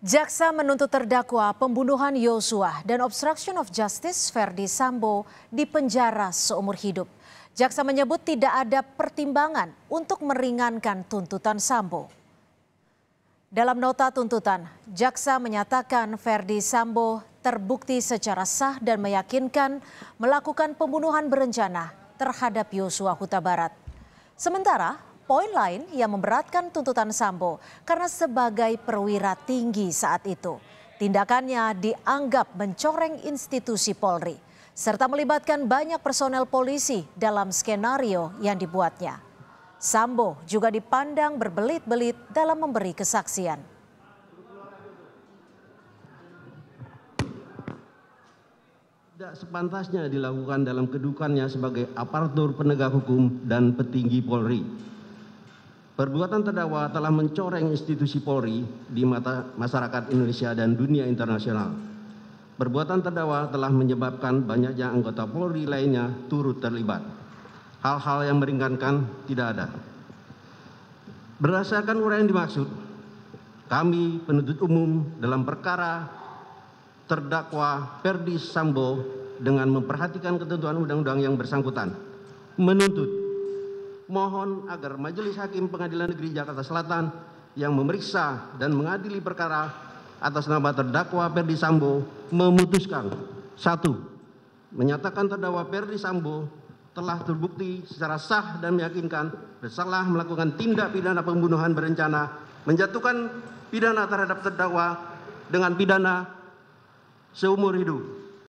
Jaksa menuntut terdakwa pembunuhan Yosua dan obstruction of justice Verdi Sambo di penjara seumur hidup. Jaksa menyebut tidak ada pertimbangan untuk meringankan tuntutan Sambo. Dalam nota tuntutan, jaksa menyatakan Verdi Sambo terbukti secara sah dan meyakinkan melakukan pembunuhan berencana terhadap Yosua Huta Barat. Sementara poin lain yang memberatkan tuntutan Sambo karena sebagai perwira tinggi saat itu. Tindakannya dianggap mencoreng institusi Polri serta melibatkan banyak personel polisi dalam skenario yang dibuatnya. Sambo juga dipandang berbelit-belit dalam memberi kesaksian. Tidak sepantasnya dilakukan dalam kedukannya sebagai aparatur penegak hukum dan petinggi Polri perbuatan terdakwa telah mencoreng institusi polri di mata masyarakat indonesia dan dunia internasional perbuatan terdakwa telah menyebabkan banyaknya anggota polri lainnya turut terlibat hal-hal yang meringankan tidak ada berdasarkan uraian dimaksud kami penuntut umum dalam perkara terdakwa Perdi Sambo dengan memperhatikan ketentuan undang-undang yang bersangkutan menuntut mohon agar Majelis Hakim Pengadilan Negeri Jakarta Selatan yang memeriksa dan mengadili perkara atas nama terdakwa Perdi Sambo memutuskan satu menyatakan terdakwa Perdi Sambo telah terbukti secara sah dan meyakinkan bersalah melakukan tindak pidana pembunuhan berencana menjatuhkan pidana terhadap terdakwa dengan pidana seumur hidup